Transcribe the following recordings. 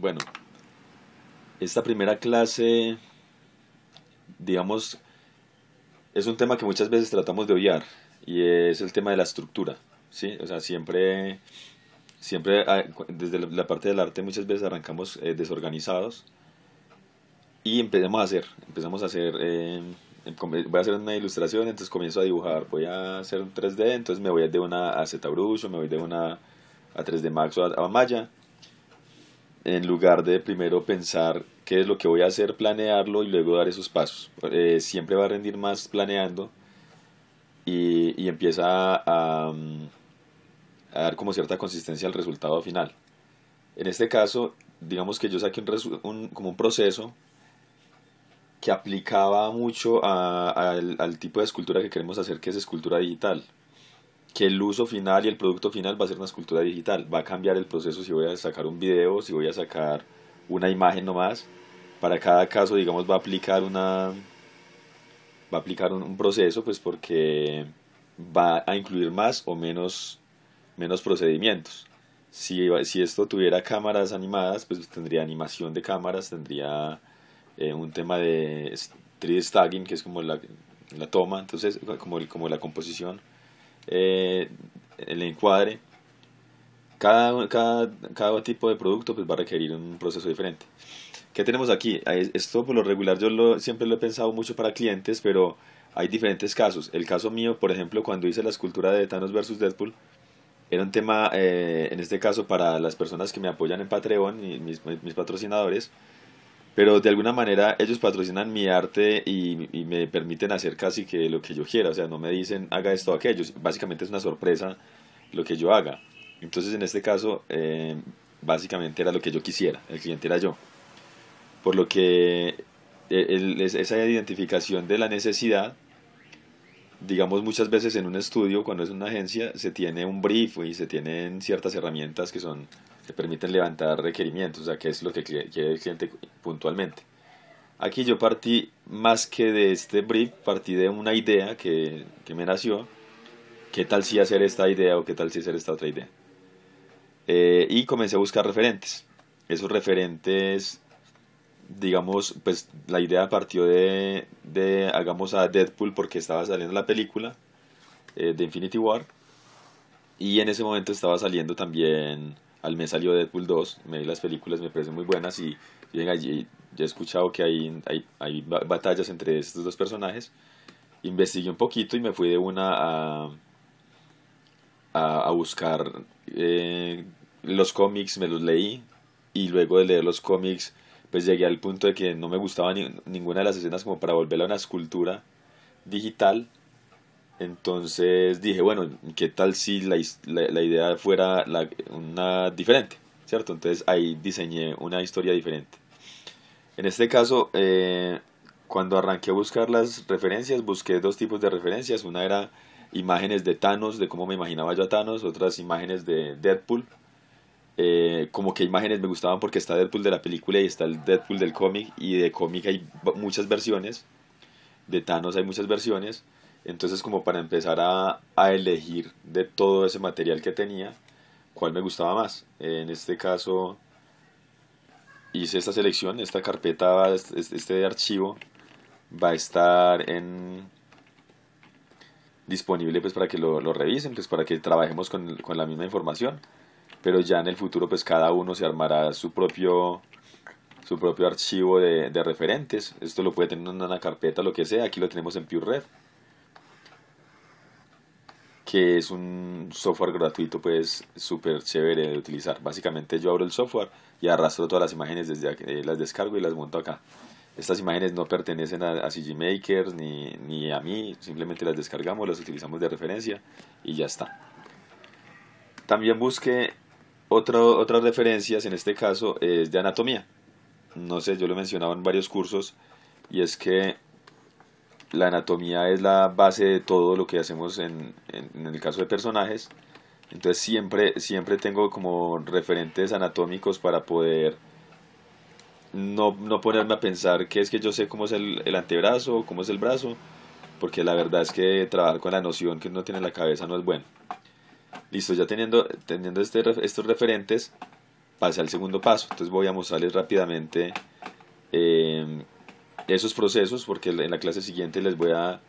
Bueno, esta primera clase, digamos, es un tema que muchas veces tratamos de obviar y es el tema de la estructura, ¿sí? O sea, siempre, siempre ah, desde la parte del arte muchas veces arrancamos eh, desorganizados y empezamos a hacer, empezamos a hacer, eh, em, voy a hacer una ilustración, entonces comienzo a dibujar, voy a hacer un 3D, entonces me voy de una a ZBrush o me voy de una a 3D Max o a Maya en lugar de primero pensar qué es lo que voy a hacer, planearlo y luego dar esos pasos. Eh, siempre va a rendir más planeando y, empieza mm, a, dar como cierta consistencia al resultado final. En este caso, digamos que yo saqué como un proceso que aplicaba mucho al tipo de escultura que queremos hacer, que es escultura digital que el uso final y el producto final va a ser una escultura digital. Va a cambiar el proceso si voy a sacar un video, si voy a sacar una imagen nomás. Para cada caso, digamos, va a aplicar una va a aplicar un, proceso, pues porque va a incluir más o menos, menos procedimientos. Si, si esto tuviera cámaras animadas, pues tendría animación de cámaras, tendría eh, un tema de 3D que es como la, toma, entonces como, como la composición. Eh, el encuadre. Cada, cada, cada, tipo de producto pues, va a requerir un proceso diferente. ¿Qué tenemos aquí? Esto por lo regular yo siempre lo he pensado mucho para clientes, pero hay diferentes casos. El caso mío, por ejemplo, cuando hice la escultura de Thanos versus Deadpool, era un tema, eh, en este caso, para las personas que me apoyan en Patreon, mis, mis patrocinadores, pero de alguna manera ellos patrocinan mi arte y, me permiten hacer casi que lo que yo quiera, o sea, no me dicen haga esto o aquello, básicamente es una sorpresa lo que yo haga. Entonces en este caso, eh, básicamente era lo que yo quisiera, el cliente era yo. Por lo que eh, esa identificación de la necesidad digamos muchas veces en un estudio, cuando es una agencia, se tiene un brief y se tienen ciertas herramientas que son que permiten levantar requerimientos, o sea, qué es lo que quiere el cliente puntualmente. Aquí yo partí más que de este brief, partí de una idea que, que me nació, qué tal si hacer esta idea o qué tal si hacer esta otra idea. Eh, y comencé a buscar referentes. Esos referentes digamos, pues la idea partió de, de hagamos a Deadpool porque estaba saliendo la película eh, de Infinity War. Y en ese momento estaba saliendo también, al mes salió Deadpool 2, me di las películas, me parecen muy buenas y, y ya he escuchado que hay, hay, batallas entre estos dos personajes. Investigué un poquito y me fui de una a, buscar eh, los cómics, me los leí y luego de leer los cómics pues llegué al punto de que no me gustaba ninguna de las escenas como para volverla a una escultura digital. Entonces dije, bueno, ¿qué tal si la, idea fuera una diferente? ¿Cierto? Entonces ahí diseñé una historia diferente. En este caso, eh, cuando arranqué a buscar las referencias, busqué dos tipos de referencias. Una era imágenes de Thanos, de cómo me imaginaba yo a Thanos, otras imágenes de Deadpool eh, como que imágenes me gustaban porque está Deadpool de la película y está el Deadpool del cómic y de cómic hay muchas versiones, de Thanos hay muchas versiones, entonces como para empezar a, a elegir de todo ese material que tenía, cuál me gustaba más. Eh, en este caso hice esta selección, esta carpeta, este archivo va a estar en disponible pues para que lo, lo revisen, pues para que trabajemos con, con la misma información pero ya en el futuro pues cada uno se armará su propio su propio archivo de, referentes esto lo puede tener en una carpeta lo que sea aquí lo tenemos en PureRef que es un software gratuito pues súper chévere de utilizar básicamente yo abro el software y arrastro todas las imágenes desde aquí, eh, las descargo y las monto acá estas imágenes no pertenecen a, CGMakers CG ni, ni a mí, simplemente las descargamos, las utilizamos de referencia y ya está. También busqué otras referencias en este caso es de anatomía. No sé, yo lo he mencionado en varios cursos y es que la anatomía es la base de todo lo que hacemos en, el caso de personajes. Entonces siempre, siempre tengo como referentes anatómicos para poder no, no ponerme a pensar que es que yo sé cómo es el, el antebrazo, cómo es el brazo, porque la verdad es que trabajar con la noción que uno tiene en la cabeza no es bueno. Listo, ya teniendo, teniendo este estos referentes, pase al segundo paso. Entonces voy a mostrarles rápidamente em, esos procesos, porque en la clase siguiente les voy a,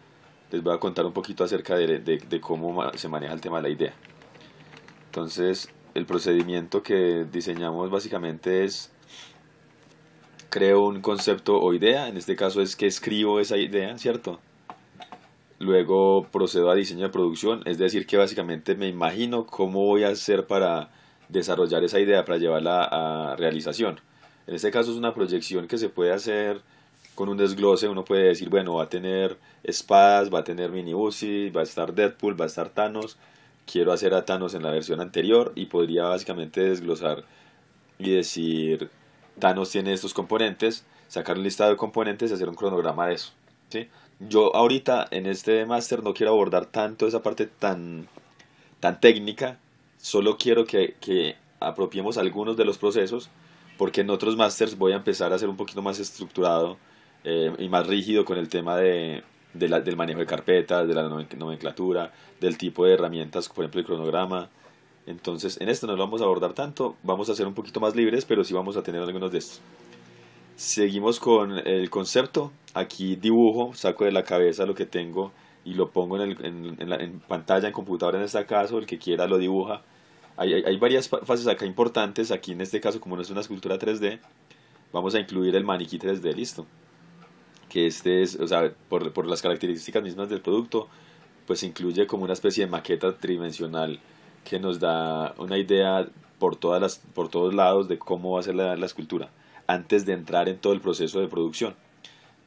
les voy a contar un poquito acerca de, de cómo se maneja el tema de la idea. Entonces, el procedimiento que diseñamos básicamente es creo un concepto o idea, en este caso es que escribo esa idea, ¿cierto? Luego procedo a diseño de producción, es decir, que básicamente me imagino cómo voy a hacer para desarrollar esa idea, para llevarla a realización. En este caso es una proyección que se puede hacer con un desglose, uno puede decir, bueno, va a tener espadas, va a tener uzi va a estar Deadpool, va a estar Thanos, quiero hacer a Thanos en la versión anterior y podría básicamente desglosar y decir, Thanos tiene estos componentes, sacar un listado de componentes y hacer un cronograma de eso. ¿sí? yo ahorita en este máster no quiero abordar tanto esa parte tan, tan técnica, solo quiero que, apropiemos algunos de los procesos, porque en otros másters voy a empezar a ser un poquito más estructurado eh, y más rígido con el tema de, del manejo de carpetas, de la nomenclatura, del tipo de herramientas, por ejemplo el cronograma. Entonces, en esto no lo vamos a abordar tanto, vamos a ser un poquito más libres, pero sí vamos a tener algunos de estos. Seguimos con el concepto. Aquí dibujo, saco de la cabeza lo que tengo y lo pongo en, pantalla, en computadora en este caso, el que quiera lo dibuja. Hay, varias fases acá importantes. Aquí en este caso, como no es una escultura 3D, vamos a incluir el maniquí 3D, listo. Que este es, o sea, por, las características mismas del producto, pues incluye como una especie de maqueta tridimensional que nos da una idea por, todas las, por todos lados de cómo va a ser la escultura antes de entrar en todo el proceso de producción,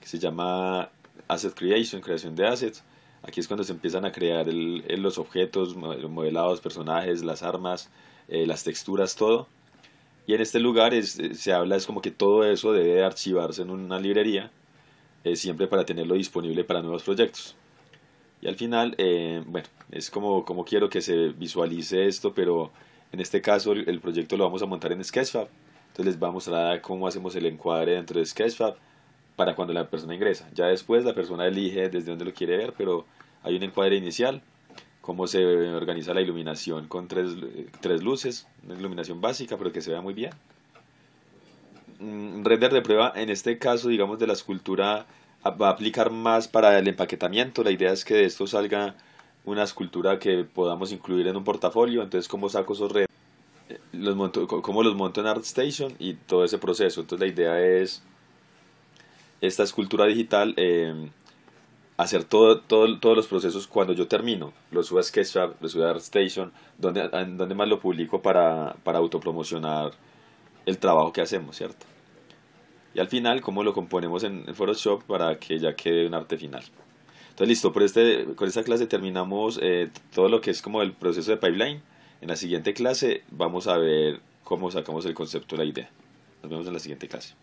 que se llama Asset Creation, creación de assets. Aquí es cuando se empiezan a crear los objetos, modelados, personajes, las armas, eh, las texturas, todo. Y en este lugar eh, se habla, es como que todo eso debe archivarse en una librería, eh, siempre para tenerlo disponible para nuevos proyectos. Y al final, bueno, es como, como quiero que se visualice esto, pero en este caso el, el proyecto lo vamos a montar en Sketchfab entonces les va a mostrar cómo hacemos el encuadre dentro de Sketchfab para cuando la persona ingresa. Ya después la persona elige desde dónde lo quiere ver, pero hay un encuadre inicial, cómo se organiza la iluminación con tres, luces, una iluminación básica, pero que se vea muy bien. Mm, render de prueba, en este caso, digamos, de la escultura va a aplicar más para el empaquetamiento. La idea es que de esto salga una escultura que podamos incluir en un portafolio. Entonces, ¿cómo saco esos renders? los monto, cómo los monto en ArtStation y todo ese proceso. Entonces la idea es esta escultura digital, em, hacer todo, todos los procesos cuando yo termino. Lo subo a SketchUp, lo subo a ArtStation, donde, donde más lo publico para, para autopromocionar el trabajo que hacemos, ¿cierto? Y al final, cómo lo componemos en, Photoshop para que ya quede un arte final. Entonces, listo, por este, con esta clase terminamos eh, todo lo que es como el proceso de pipeline. En la siguiente clase vamos a ver cómo sacamos el concepto de la idea. Nos vemos en la siguiente clase.